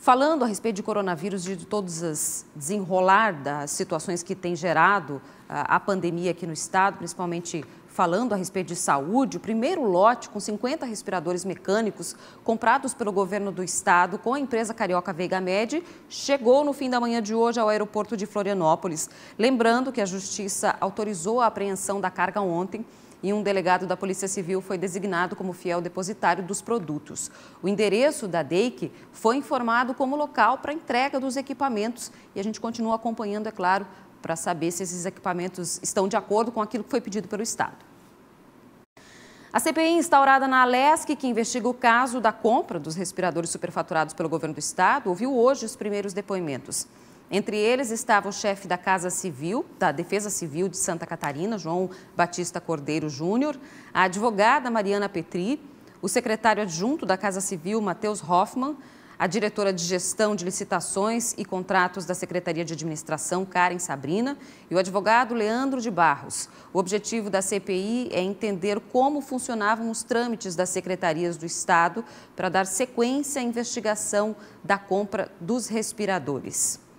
Falando a respeito de coronavírus, de todos os desenrolar das situações que tem gerado ah, a pandemia aqui no estado, principalmente falando a respeito de saúde, o primeiro lote com 50 respiradores mecânicos comprados pelo governo do estado com a empresa carioca Veiga Med chegou no fim da manhã de hoje ao aeroporto de Florianópolis. Lembrando que a justiça autorizou a apreensão da carga ontem e um delegado da Polícia Civil foi designado como fiel depositário dos produtos. O endereço da DEIC foi informado como local para entrega dos equipamentos e a gente continua acompanhando, é claro, para saber se esses equipamentos estão de acordo com aquilo que foi pedido pelo Estado. A CPI instaurada na Alesc, que investiga o caso da compra dos respiradores superfaturados pelo governo do estado, ouviu hoje os primeiros depoimentos. Entre eles estava o chefe da Casa Civil, da Defesa Civil de Santa Catarina, João Batista Cordeiro Júnior, a advogada Mariana Petri, o secretário adjunto da Casa Civil, Matheus Hoffman, a diretora de gestão de licitações e contratos da Secretaria de Administração, Karen Sabrina, e o advogado Leandro de Barros. O objetivo da CPI é entender como funcionavam os trâmites das secretarias do Estado para dar sequência à investigação da compra dos respiradores.